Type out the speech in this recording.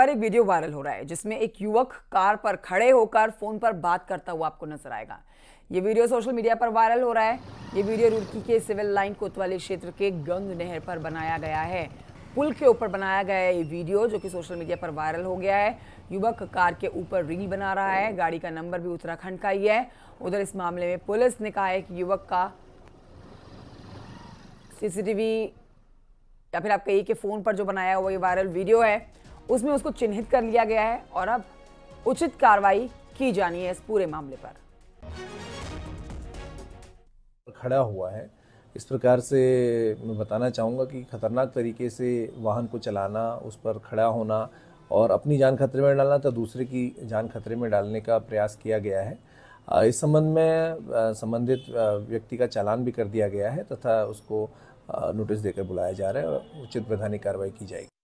पर एक video viral हो रहा है जिसमें एक युवक कार पर खड़े होकर फोन पर बात करता हुआ आपको नजर आएगा ये वीडियो सोशल मीडिया पर वायरल हो रहा है ये वीडियो रुड़की के सिविल लाइन कोतवाली क्षेत्र के गंग नहर पर बनाया गया है पुल के ऊपर बनाया गया है ये वीडियो जो कि सोशल मीडिया पर वायरल हो गया है युवक कार के ऊपर रील बना रहा है गाड़ी का नंबर भी उत्तराखंड का ही है उधर इस मामले में पुलिस ने कहा है कि युवक का सीसीटीवी या फिर आप कहिए कि फ़ोन पर जो बनाया हुआ ये वायरल वीडियो है उसमें उसको चिन्हित कर लिया गया है और अब उचित कार्रवाई की जानी है इस पूरे मामले पर खड़ा हुआ है इस प्रकार से मैं बताना चाहूँगा कि खतरनाक तरीके से वाहन को चलाना उस पर खड़ा होना और अपनी जान खतरे में डालना तो दूसरे की जान खतरे में डालने का प्रयास किया गया है इस संबंध में संबंधित व्यक्ति का चालान भी कर दिया गया है तथा उसको नोटिस देकर बुलाया जा रहा है और उचित वैधानिक कार्रवाई की जाएगी